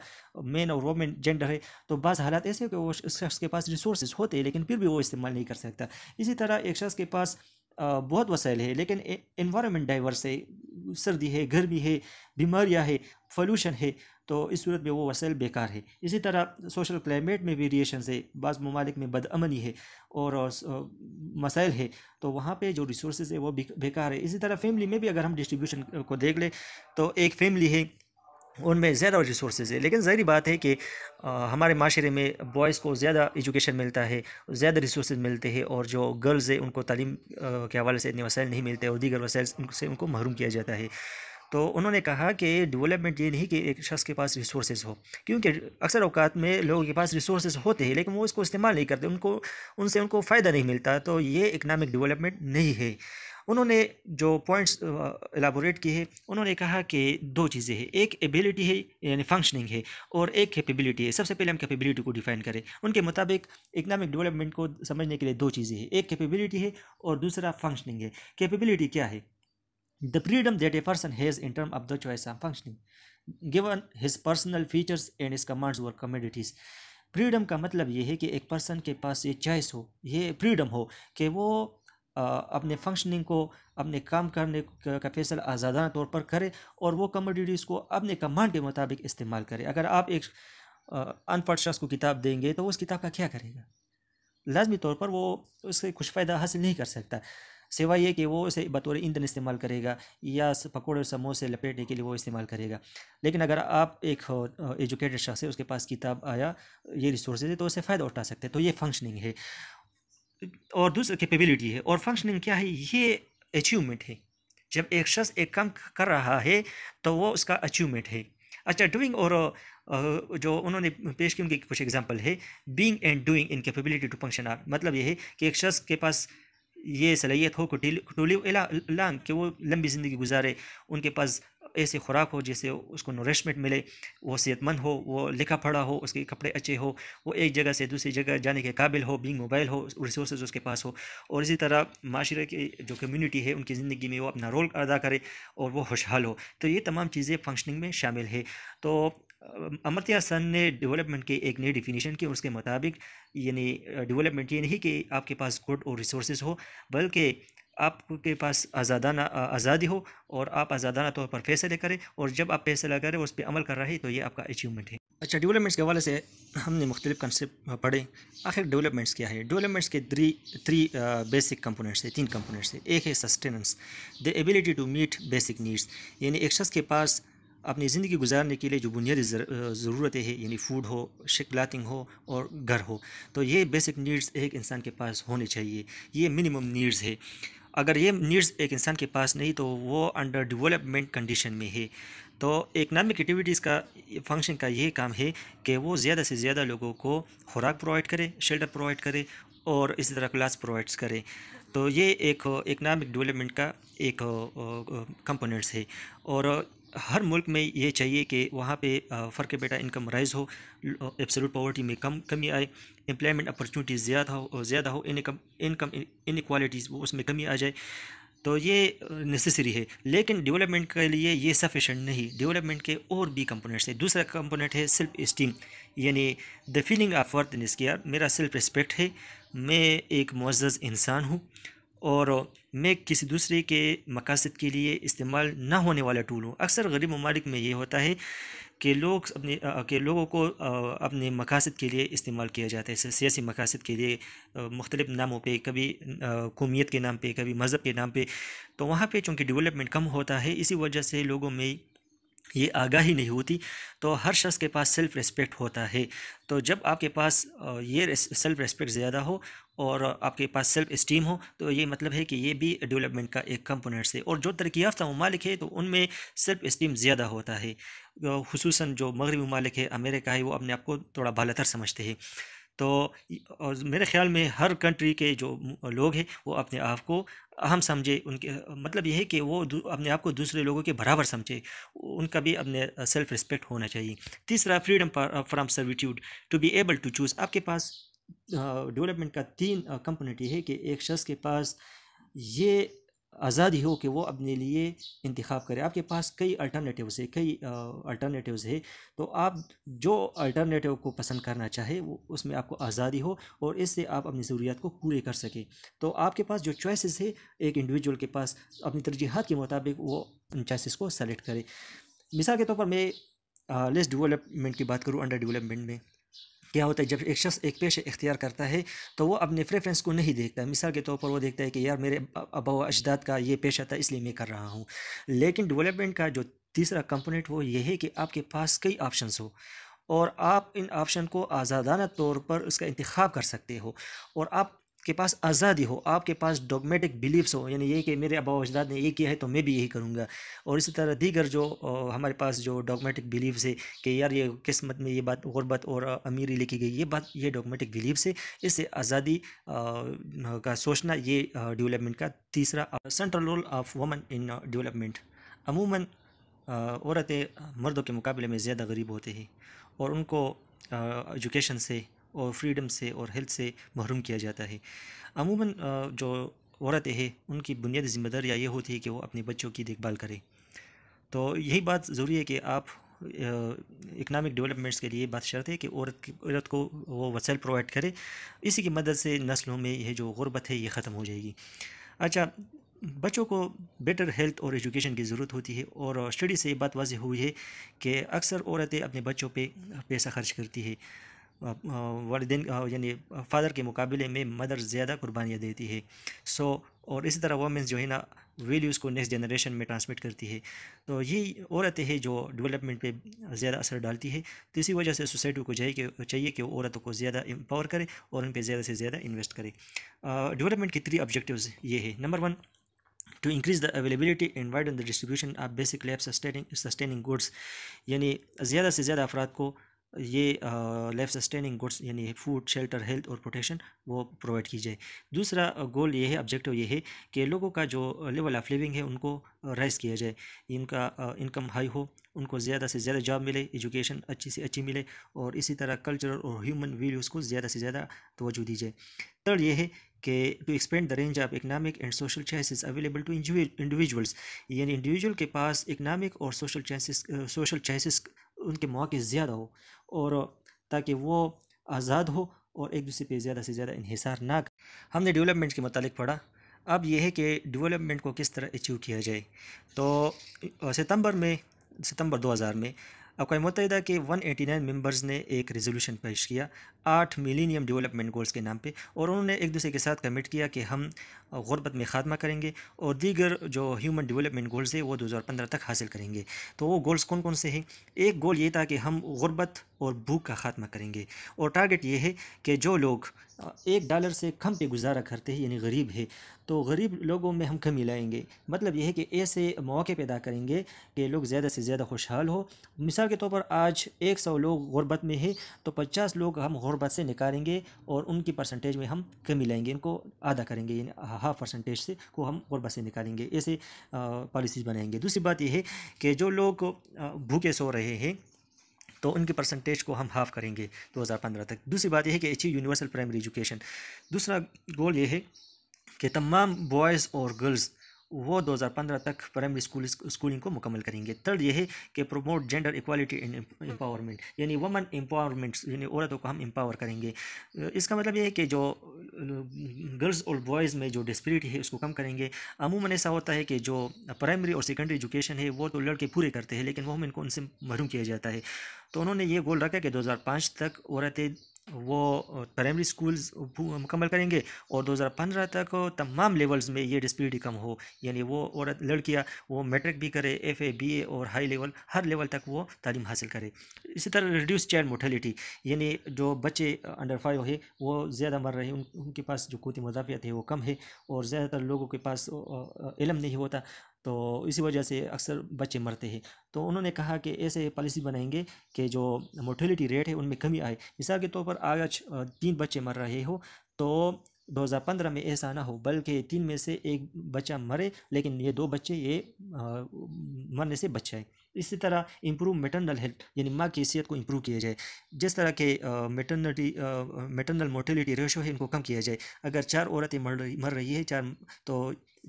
मेन और वोमेन जेंडर है तो बाज़ हालात ऐसे हो कि वो उस शख्स के पास रिसोर्स होते हैं लेकिन फिर भी वो इस्तेमाल नहीं कर सकता इसी तरह एक शख्स के पास बहुत वसाइल है लेकिन इन्वामेंट डाइवर्स है सर्दी है गर्मी है बीमारियाँ है पॉल्यूशन है तो इस सूरत में वो वसाइल बेकार है इसी तरह सोशल क्लाइमेट में वेरिएशन है बाज़ ममालिक में बदअमनी है और, और मसाइल है तो वहाँ पे जो रिसोर्स है वो बेकार है इसी तरह फैमिली में भी अगर हम डिस्ट्रीब्यूशन को देख लें तो एक फैमिली है उनमें ज़्यादा रिसोर्स है लेकिन ज़ाहरी बात है कि आ, हमारे माशरे में बॉयज़ को ज़्यादा एजुकेशन मिलता है ज़्यादा रिसोर्स मिलते हैं और जो गर्ल्स है उनको तालीम के हवाले से इतने वसाइल नहीं मिलते और दीगर वसाइल उनसे उनको महरूम किया जाता है तो उन्होंने कहा कि डेवलपमेंट ये नहीं कि एक शख्स के पास रिसोर्सेज हो क्योंकि अक्सर अवकात में लोगों के पास रिसोर्सेज होते हैं लेकिन वो इसको इस्तेमाल नहीं करते उनको उनसे उनको फ़ायदा नहीं मिलता तो ये इकनॉमिक डेवलपमेंट नहीं है उन्होंने जो पॉइंट्स एलाबोरेट किए हैं उन्होंने कहा कि दो चीज़ें हैं एक एबिलिटी है यानी फंक्शनिंग है और एक कैपेबिलिटी है सबसे पहले हम कैपेबिलिटी को डिफाइन करें उनके मुताबिक इकनॉमिक डेवलपमेंट को समझने के लिए दो चीज़ें हैं एक कैपेबिलिटी है और दूसरा फंक्शनिंग है कैपेबिलिटी क्या है the freedom that a person has in terms of the choice and functioning given his personal features and his commands were commodities freedom का मतलब ये है कि एक पर्सन के पास ये चॉइस हो ये फ्रीडम हो कि वो आ, अपने फंक्शनिंग को अपने काम करने का फैसला आज़ादाना तौर पर करे और वो कमोडिटीज़ को अपने कमांड के मुताबिक इस्तेमाल करे अगर आप एक अनपढ़ शख्स को किताब देंगे तो उस किताब का क्या करेगा लाजमी तौर पर वो उससे कुछ फ़ायदा हासिल नहीं कर सकता सिवा ये कि वो उसे बतौर ईंधन इस्तेमाल करेगा या पकौड़े समोसे लपेटने के लिए वो इस्तेमाल करेगा लेकिन अगर आप एक एजुकेटेड शख्स है उसके पास किताब आया ये रिसोर्सेज है तो उससे फ़ायदा उठा सकते हैं तो ये फंक्शनिंग है और दूसरा कैपेबिलिटी है और फंक्शनिंग क्या है ये अचीवमेंट है जब एक शख्स एक काम कर रहा है तो वो उसका अचीवमेंट है अच्छा डूइंग और जो उन्होंने पेश की उनकी कुछ एग्जाम्पल है being and doing in capability to function are मतलब ये है कि एक शख्स के पास ये सलाहियत हो कटोली लांग कि वो लंबी ज़िंदगी गुजारे उनके पास ऐसी खुराक हो जिससे उसको नरिशमेंट मिले वो सेहतमंद हो वो लिखा पढ़ा हो उसके कपड़े अच्छे हो वो एक जगह से दूसरी जगह जाने के काबिल हो बिंग मोबाइल हो रिसोर्स उसके पास हो और इसी तरह माशरे की जो कम्यूनिटी है उनकी ज़िंदगी में वो अपना रोल अदा करे और वो खुशहाल हो तो ये तमाम चीज़ें फंक्शनिंग में शामिल है तो अमरतिया सन ने डेवलपमेंट के एक नई डिफिनीशन की और उसके मुताबिक यानी डेवलपमेंट ये नहीं कि आपके पास गुड और रिसोर्स हो बल्कि आपके पास आज़ादाना आज़ादी हो और आप आज़ादाना तौर पर फैसले करें और जब आप फैसला करें उस पर अमल कर रहे तो ये आपका अचीवमेंट है अच्छा डेवलपमेंट्स के हवाले से हमने मुख्तलिफ कंसेप्ट पढ़े आखिर डेवलपमेंट्स क्या है डेवलपमेंट्स के थ्री थ्री बेसिक कंपोनेंट्स है तीन कंपोनेंट्स है एक है sustenance the ability to meet basic needs यानी एक शख्स के पास अपनी ज़िंदगी गुजारने के लिए जो बुनियादी ज़रूरतें हैं यानी फ़ूड हो क्लाथिंग हो और घर हो तो ये बेसिक नीड्स एक इंसान के पास होने चाहिए ये मिनिमम नीड्स है अगर ये नीड्स एक इंसान के पास नहीं तो वो अंडर डेवलपमेंट कंडीशन में है तो इकनॉमिक एक्टिविटीज़ का फंक्शन का ये काम है कि वो ज़्यादा से ज़्यादा लोगों को खुराक प्रोवाइड करे शेल्टर प्रोवाइड करे और इसी तरह क्लास प्रोवाइड्स करें तो ये एक इकनॉमिक डेवलपमेंट का एक कंपोनेंट्स है और हर मुल्क में ये चाहिए कि वहाँ पे फ़र्क बेटा इनकम राइज हो एब्सोलूट पॉवर्टी में कम कमी आए एम्प्लॉयमेंट अपॉर्चुनिटीज़ ज़्यादा हो और ज़्यादा हो इनकम इनकम इन इनक्वालिटीज़ उसमें कमी आ जाए तो ये नेसेसरी है लेकिन डेवलपमेंट के लिए ये सफिशेंट नहीं डेवलपमेंट के और भी कंपोनेंट्स हैं दूसरा कंपोनेंट है सेल्फ इस्टीम यानी the feeling of worth in मेरा सेल्फ रिस्पेक्ट है मैं एक मज्ज़ इंसान हूँ और में किसी दूसरे के मकासद के लिए इस्तेमाल ना होने वाला टूल हो अक्सर गरीब ममालिक में ये होता है कि लोग अपने के लोगों को अपने मकासद के लिए इस्तेमाल किया जाता है सियासी मकासद के लिए मुख्तलिफ़ नामों पे कभी कौमियत के नाम पे कभी मज़हब के नाम पे तो वहाँ पे चूँकि डेवलपमेंट कम होता है इसी वजह से लोगों में ये आगाही नहीं होती तो हर शख्स के पास सेल्फ़ रिस्पेक्ट होता है तो जब आपके पास ये सेल्फ़ रिस्पेक्ट ज़्यादा हो और आपके पास सेल्फ इस्टीम हो तो ये मतलब है कि ये भी डेवलपमेंट का एक कंपोनेंट्स है और जो तरक्की ममालिक है तो उनमें सेल्फ इस्टीम ज़्यादा होता है खसूस जो मगरबी ममालिक है अमेरिका है वो अपने आप को थोड़ा बालतर समझते हैं तो और मेरे ख्याल में हर कंट्री के जो लोग हैं वो अपने आप को अहम समझे उनके मतलब यह है कि वो अपने आप को दूसरे लोगों के बराबर समझे उनका भी अपने सेल्फ़ रिस्पेक्ट होना चाहिए तीसरा freedom from servitude to be able to choose आपके पास डेवलपमेंट का तीन कंपोनेंट ये है कि एक शख्स के पास ये आज़ादी हो कि वो अपने लिए इंतखब करे आपके पास कई अल्टरनेटिव्स है कई अल्टरनेटिव्स है तो आप जो अल्टरनेटिव को पसंद करना चाहे वो उसमें आपको आज़ादी हो और इससे आप अपनी ज़रूरियात को पूरे कर सकें तो आपके पास जो चॉइसेस है एक इंडिविजुअल के पास अपनी तरजीहत के मुताबिक वो उन चॉइसेस को सेलेक्ट करें मिसाल के तौर पर मैं लेस डेवलपमेंट की बात करूँ अंडर डेवलपमेंट में क्या होता है जब एक शख्स एक पेशे इख्तियार करता है तो वो अपने प्रेफरेंस को नहीं देखता मिसाल के तौर पर वो देखता है कि यार मेरे अबा अजदाद का ये पेशा था इसलिए मैं कर रहा हूँ लेकिन डेवलपमेंट का जो तीसरा कंपोनेंट वो ये है कि आपके पास कई ऑप्शंस हो और आप इन ऑप्शन को आज़ादाना तौर पर उसका इंतख्य कर सकते हो और आप के पास आज़ादी हो आपके पास डोगमेटिक बिलीव्स हो यानी ये कि मेरे अबाव अजदाद ने ये किया है तो मैं भी यही करूँगा और इसी तरह दीगर जो हमारे पास जो डोगमेटिक बिलीव्स है कि यार ये किस्मत में ये बात गुरबत और अमीरी लिखी गई ये बात ये डोगमेटिक बिलीव्स है इससे आज़ादी का सोचना ये डेवलपमेंट का तीसरा सेंट्रल रोल ऑफ वमन इन डेवलपमेंट अमूमन औरतें मर्दों के मुकाबले में ज़्यादा गरीब होते हैं और उनको एजुकेशन से और फ्रीडम से और हेल्थ से महरूम किया जाता है अमूमन जो औरतें हैं उनकी बुनियादी जिम्मेदारी ये होती है कि वो अपने बच्चों की देखभाल करें तो यही बात ज़रूरी है कि आप इकनॉमिक डेवलपमेंट्स के लिए बात शर्त है कि औरत की औरत को वो वसाइल प्रोवाइड करे इसी की मदद से नस्लों में यह जो गुर्बत है ये ख़त्म हो जाएगी अच्छा बच्चों को बेटर हेल्थ और एजुकेशन की ज़रूरत होती है और स्टडी से ये बात वाजह हुई है कि अक्सर औरतें अपने बच्चों पे पैसा खर्च करती है वालदेन यानी फादर के मुकाबले में मदर ज़्यादा कुर्बानियाँ देती है सो so, और इसी तरह वोमेंस जो है ना वैल्यूज़ को नेक्स्ट जनरेशन में ट्रांसमिट करती है तो ये औरतें हैं जो डेवलपमेंट पे ज़्यादा असर डालती है तो इसी वजह से सोसाइटी को चाहिए कि चाहिए कि औरतों को ज़्यादा एम्पावर करे और उन पर ज़्यादा से ज़्यादा इन्वेस्ट करे डेवलपमेंट के थ्री ऑब्जेक्टिव ये है number one to increase the availability and wide the distribution of basic labs sustaining sustaining यानी ज़्यादा से ज़्यादा अफराद को ये लाइफ सस्टेनिंग गुड्स यानी फूड शेल्टर हेल्थ और प्रोटेक्शन वो प्रोवाइड की जाए दूसरा गोल ये है ऑब्जेक्टिव ये है कि लोगों का जो लेवल ऑफ लिविंग है उनको राइज किया जाए इनका इनकम हाई हो उनको ज़्यादा से ज़्यादा जॉब मिले एजुकेशन अच्छी से अच्छी मिले और इसी तरह कल्चरल और ह्यूमन वैल्यूज़ को ज़्यादा से ज़्यादा तोजह दी जाए थर्ड ये है कि to expand the range of economic and social chances available to individuals यानी इंडिविजुअल के पास इकनॉमिक और सोशल चांसेस सोशल चांसेस उनके मौके ज़्यादा हो और ताकि वो आज़ाद हो और एक दूसरे पे ज़्यादा से ज़्यादा इहिसार ना हमने डेवलपमेंट के मतलब पढ़ा अब यह है कि डेवलपमेंट को किस तरह अचीव किया जाए तो सितंबर में सितंबर 2000 में अकवा मुतहदा के 189 मेंबर्स ने एक रेजोल्यूशन पेश किया आठ मिलीनियम डेवलपमेंट गोल्स के नाम पे और उन्होंने एक दूसरे के साथ कमिट किया कि हम गुरबत में खात्मा करेंगे और दीगर जो ह्यूमन डेवलपमेंट गोल्स है वो 2015 तक हासिल करेंगे तो वो गोल्स कौन कौन से हैं एक गोल ये था कि हम गुरबत और भूख का खात्मा करेंगे और टारगेट ये है कि जो लोग एक डॉलर से कम पे गुजारा करते हैं यानी गरीब है तो गरीब लोगों में हम कमी लाएंगे मतलब यह है कि ऐसे मौके पैदा करेंगे कि लोग ज़्यादा से ज़्यादा खुशहाल हो मिसाल के तौर पर आज एक सौ लोग गुरबत में है तो पचास लोग हम गुरबत से निकालेंगे और उनकी परसेंटेज में हम कमी लाएंगे इनको आधा करेंगे यानी हाफ परसेंटेज से को हम गुरबत से निकालेंगे ऐसे पॉलिसीज बनाएंगे दूसरी बात यह है कि जो लोग भूखे सो रहे हैं तो उनके परसेंटेज को हम हाफ करेंगे 2015 तक दूसरी बात यह है कि अच्छी यूनिवर्सल प्राइमरी एजुकेशन दूसरा गोल ये है कि तमाम बॉयज़ और गर्ल्स वो 2015 तक प्राइमरी स्कूल स्कूलिंग को मुकम्मल करेंगे थर्ड ये है कि promote gender equality and empowerment यानी वमन एम्पावरमेंट यानी औरतों को हम एम्पावर करेंगे इसका मतलब ये है कि जो गर्ल्स और बॉयज़ में जो डिस्प्रिटी है उसको कम करेंगे अमूमन ऐसा होता है कि जो प्राइमरी और सेकेंडरी एजुकेशन है वो तो लड़के पूरे करते हैं लेकिन वो इनको उनसे महरूम किया जाता है तो उन्होंने ये गोल रखा कि दो तक औरतें वो प्राइमरी स्कूल्स मुकम्मल करेंगे और 2015 तक तमाम लेवल्स में ये डिस्प्यूटी कम हो यानी वो औरत लड़कियाँ वो मेट्रिक भी करे एफ ए बी ए और हाई लेवल हर लेवल तक वो तालीम हासिल करे इसी तरह रिड्यूस चाइल्ड मोटेलिटी यानी जो बच्चे अंडर फाइव है वो ज़्यादा मर रहे हैं उन, उनके पास जो कोती मदाफियत है वो कम है और ज़्यादातर लोगों के पास इलम नहीं होता तो इसी वजह से अक्सर बच्चे मरते हैं तो उन्होंने कहा कि ऐसे पॉलिसी बनाएंगे कि जो मोटिलिटी रेट है उनमें कमी आए मिसाल के तौर पर आज तीन बच्चे मर रहे हो तो 2015 में ऐसा ना हो बल्कि तीन में से एक बच्चा मरे लेकिन ये दो बच्चे ये आ, मरने से बच जाए इसी तरह इम्प्रूव मेटरनल हेल्थ यानी माँ की सेहत को इम्प्रूव किया जाए जिस तरह के मेटर्निटी मेटरनल मोटिलिटी रेशो है इनको कम किया जाए अगर चार औरतें मर रही मर रही है चार तो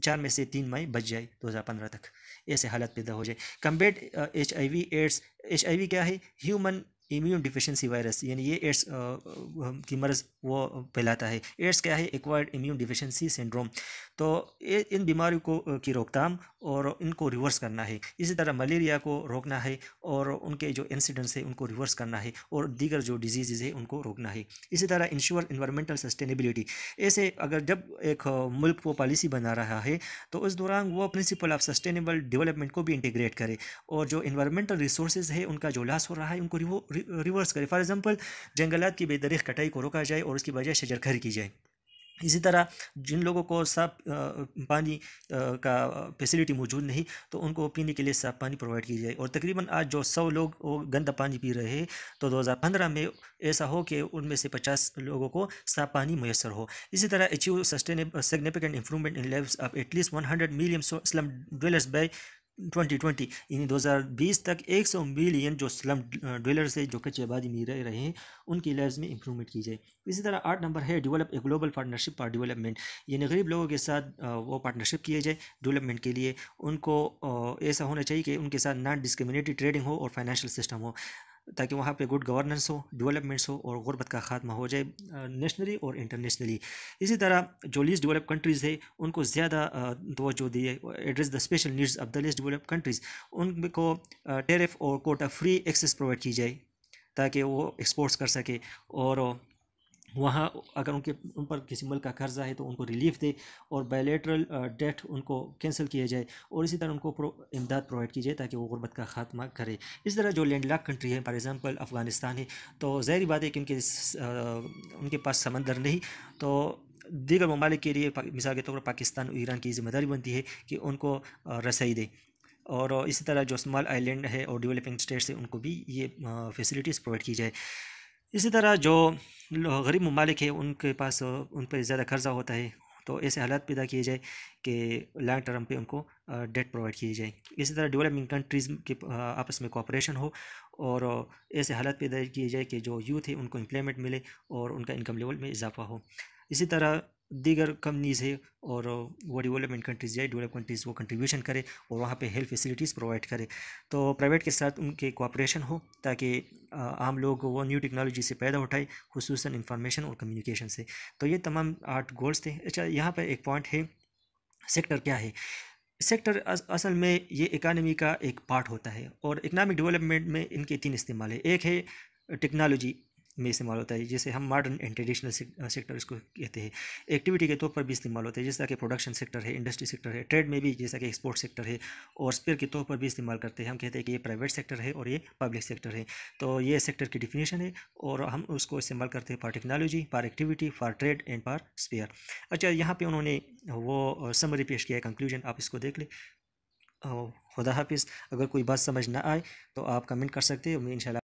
चार में से तीन मई बच जाए 2015 तक ऐसे हालत पैदा हो जाए combat H I V AIDS H I V क्या है ह्यूमन इम्यून डिफिशेंसी वायरस यानी ये एड्स की मर्ज वो फैलाता है एड्स क्या है एक्वायर्ड इम्यून डिफिशेंसी सिंड्रोम तो ए, इन बीमारियों को की रोकथाम और इनको रिवर्स करना है इसी तरह मलेरिया को रोकना है और उनके जो इंसिडेंट्स है उनको रिवर्स करना है और दीगर जो डिजीज़ है उनको रोकना है इसी तरह इंश्योर इन्वायरमेंटल सस्टेनेबिलिटी ऐसे अगर जब एक मुल्क वो पॉलिसी बना रहा है तो उस दौरान वो प्रिंसिपल ऑफ सस्टेनेबल डेवलपमेंट को भी इंटीग्रेट करे और जो इन्वायरमेंटल रिसोर्सेज है उनका जो लॉस हो रहा है उनको रिवर्स करें फॉर एग्जांपल जंगलात की बेदरीख कटाई को रोका जाए और उसकी बजाय शजरखरी की जाए इसी तरह जिन लोगों को साफ पानी का फैसिलिटी मौजूद नहीं तो उनको पीने के लिए साफ पानी प्रोवाइड की जाए और तकरीबन आज जो सौ लोग वो गंदा पानी पी रहे हैं तो 2015 में ऐसा हो कि उनमें से 50 लोगों को साफ पानी मैसर हो इसी तरह achieve sustainable significant improvement in life of at least one hundred million slum dwellers by twenty twenty यानी दो हज़ार बीस तक एक सौ मिलियन जो स्लम डवेलर्स है जो कच्चे आबादी में रह रहे हैं उनकी लाइफ में इंप्रूवमेंट की जाए इसी तरह आठ नंबर है develop a global partnership for development यानी गरीब लोगों के साथ वो पार्टनरशिप किए जाए डेवलपमेंट के लिए उनको ऐसा होना चाहिए कि उनके साथ नॉन डिस्क्रिमिनेटरी ट्रेडिंग हो और फाइनेंशियल सिस्टम हो ताकि वहाँ पे गुड गवर्नेंस हो डेवलपमेंट्स हो और गुरबत का खात्मा हो जाए नेशनली और इंटरनेशनली इसी तरह जो लीस्ट डेवलप कंट्रीज़ है उनको ज़्यादा तोजो दी है address the special needs of the least develop countries उनको टेरिफ और कोटा फ्री एक्सेस प्रोवाइड की जाए ताकि वो एक्सपोर्ट्स कर सके और वहाँ अगर उनके उन पर किसी मुल्क का कर्जा है तो उनको रिलीफ दे और बायलेटरल डेट uh, उनको कैंसिल किया जाए और इसी तरह उनको प्रो, इमदाद प्रोवाइड की जाए ताकि वो गुरबत का खात्मा करे इस तरह जो लैंड लाक कंट्री है फॉर एग्ज़ाम्पल अफ़गानिस्तान है तो ज़ाहरी बात है कि उनके आ, uh, उनके पास समंदर नहीं तो दीगर ममालिक के लिए मिसाल के तौर पर पाकिस्तान और ईरान की जिम्मेदारी बनती है कि उनको uh, रसाई दे और इसी तरह जो स्मॉल आइलैंड है और डेवलपिंग स्टेट्स है उनको भी ये फैसिलिटीज़ प्रोवाइड की जाए इसी तरह जो गरीब ममालिक है उनके पास उन पर ज़्यादा कर्जा होता है तो ऐसे हालात पैदा किए जाए कि लॉन्ग टर्म पे उनको डेट प्रोवाइड किए जाए इसी तरह डेवलपिंग कंट्रीज़ के आपस में कोऑपरेशन हो और ऐसे हालात पैदा किए जाए कि जो यूथ है उनको एम्प्लॉयमेंट मिले और उनका इनकम लेवल में इजाफा हो इसी तरह दीगर कंपनीज़ है और वो डेवलपमेंट कंट्रीज़ या डेवलप कंट्रीज़ वो कंट्रीब्यूशन करे और वहाँ पे हेल्थ फैसिलिटीज़ प्रोवाइड करे तो प्राइवेट के साथ उनके कोऑपरेशन हो ताकि आम लोग वो न्यू टेक्नोलॉजी से पैदा उठाए खसूस इंफॉर्मेशन और कम्युनिकेशन से तो ये तमाम आठ गोल्स थे अच्छा यहाँ पर एक पॉइंट है सेक्टर क्या है सेक्टर अस, असल में ये इकानमी का एक पार्ट होता है और इकनॉमिक डेवलपमेंट में इनके तीन इस्तेमाल है एक है टेक्नोलॉजी में इस्तेमाल होता है जिसे हम मॉडर्न एंड ट्रेडिशनल सेक्टर इसको कहते हैं एक्टिविटी के तौर पर भी इस्तेमाल होता है जैसा कि प्रोडक्शन सेक्टर है इंडस्ट्री सेक्टर है ट्रेड में भी जैसा कि एक्सपोर्ट सेक्टर है और स्पेयर के तौर पर भी इस्तेमाल करते हैं हम कहते हैं कि ये प्राइवेट सेक्टर है और ये पब्लिक सेक्टर है तो ये सेक्टर की डिफिनेशन है और हम उसको इस्तेमाल करते हैं for technology for activity for trade and for spare अच्छा यहाँ पर उन्होंने वो समरी पेश किया है कंक्लूजन आप इसको देख लें खुदा हाफिज़ अगर कोई बात समझ ना आए तो आप कमेंट कर सकते हैं मैं इंशाल्लाह